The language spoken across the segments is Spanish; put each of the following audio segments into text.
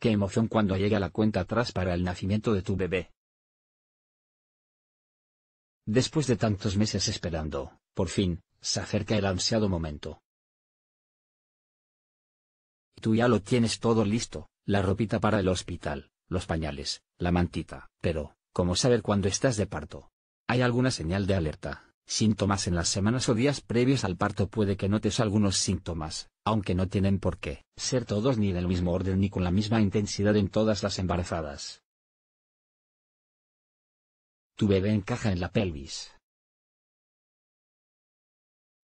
Qué emoción cuando llega la cuenta atrás para el nacimiento de tu bebé. Después de tantos meses esperando, por fin, se acerca el ansiado momento. Tú ya lo tienes todo listo, la ropita para el hospital, los pañales, la mantita, pero, ¿cómo saber cuándo estás de parto? Hay alguna señal de alerta, síntomas en las semanas o días previos al parto puede que notes algunos síntomas, aunque no tienen por qué ser todos ni del mismo orden ni con la misma intensidad en todas las embarazadas. Tu bebé encaja en la pelvis.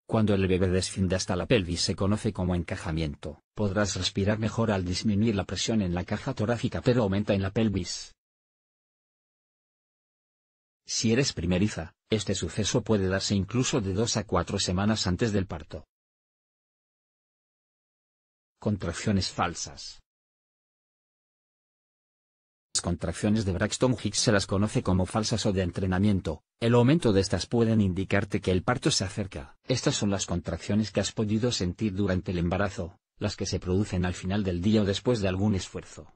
Cuando el bebé desciende hasta la pelvis se conoce como encajamiento. Podrás respirar mejor al disminuir la presión en la caja torácica pero aumenta en la pelvis. Si eres primeriza, este suceso puede darse incluso de dos a cuatro semanas antes del parto contracciones falsas. Las contracciones de Braxton Hicks se las conoce como falsas o de entrenamiento, el aumento de estas pueden indicarte que el parto se acerca. Estas son las contracciones que has podido sentir durante el embarazo, las que se producen al final del día o después de algún esfuerzo.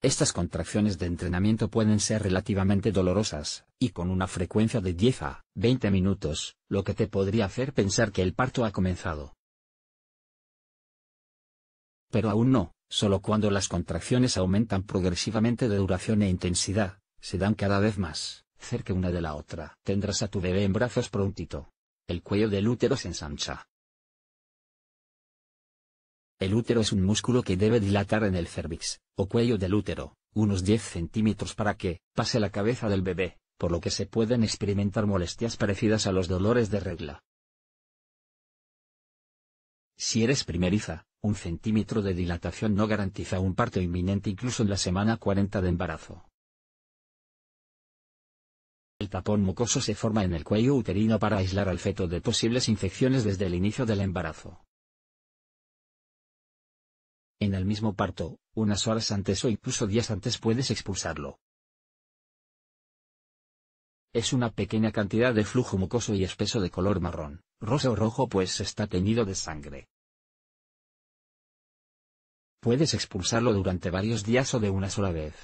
Estas contracciones de entrenamiento pueden ser relativamente dolorosas, y con una frecuencia de 10 a 20 minutos, lo que te podría hacer pensar que el parto ha comenzado. Pero aún no, solo cuando las contracciones aumentan progresivamente de duración e intensidad, se dan cada vez más, cerca una de la otra. Tendrás a tu bebé en brazos prontito. El cuello del útero se ensancha. El útero es un músculo que debe dilatar en el cervix, o cuello del útero, unos 10 centímetros para que pase la cabeza del bebé, por lo que se pueden experimentar molestias parecidas a los dolores de regla. Si eres primeriza, un centímetro de dilatación no garantiza un parto inminente incluso en la semana 40 de embarazo. El tapón mucoso se forma en el cuello uterino para aislar al feto de posibles infecciones desde el inicio del embarazo. En el mismo parto, unas horas antes o incluso días antes puedes expulsarlo. Es una pequeña cantidad de flujo mucoso y espeso de color marrón rosa o rojo pues está teñido de sangre. Puedes expulsarlo durante varios días o de una sola vez.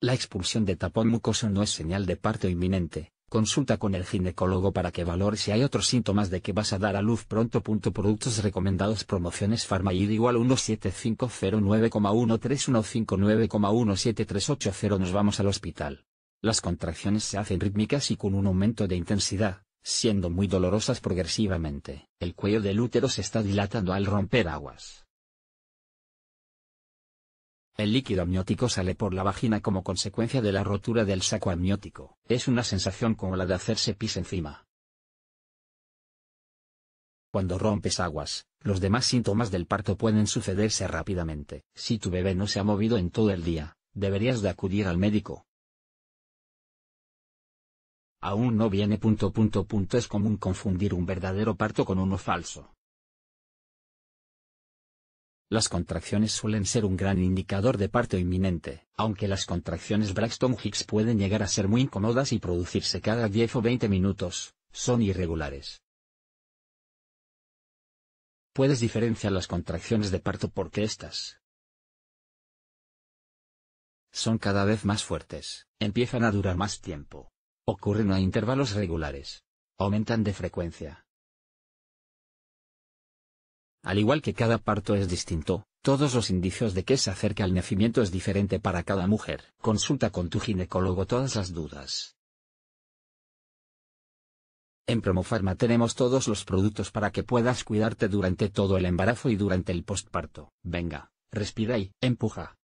La expulsión de tapón mucoso no es señal de parto inminente, consulta con el ginecólogo para que valore si hay otros síntomas de que vas a dar a luz pronto. productos recomendados promociones farmaid igual 17509,13159,17380 nos vamos al hospital. Las contracciones se hacen rítmicas y con un aumento de intensidad, siendo muy dolorosas progresivamente. El cuello del útero se está dilatando al romper aguas. El líquido amniótico sale por la vagina como consecuencia de la rotura del saco amniótico. Es una sensación como la de hacerse pis encima. Cuando rompes aguas, los demás síntomas del parto pueden sucederse rápidamente. Si tu bebé no se ha movido en todo el día, deberías de acudir al médico. Aún no viene punto punto punto es común confundir un verdadero parto con uno falso. Las contracciones suelen ser un gran indicador de parto inminente, aunque las contracciones Braxton-Hicks pueden llegar a ser muy incómodas y producirse cada 10 o 20 minutos, son irregulares. Puedes diferenciar las contracciones de parto porque estas son cada vez más fuertes, empiezan a durar más tiempo, Ocurren a intervalos regulares. Aumentan de frecuencia. Al igual que cada parto es distinto, todos los indicios de que se acerca el nacimiento es diferente para cada mujer. Consulta con tu ginecólogo todas las dudas. En Promofarma tenemos todos los productos para que puedas cuidarte durante todo el embarazo y durante el postparto. Venga, respira y empuja.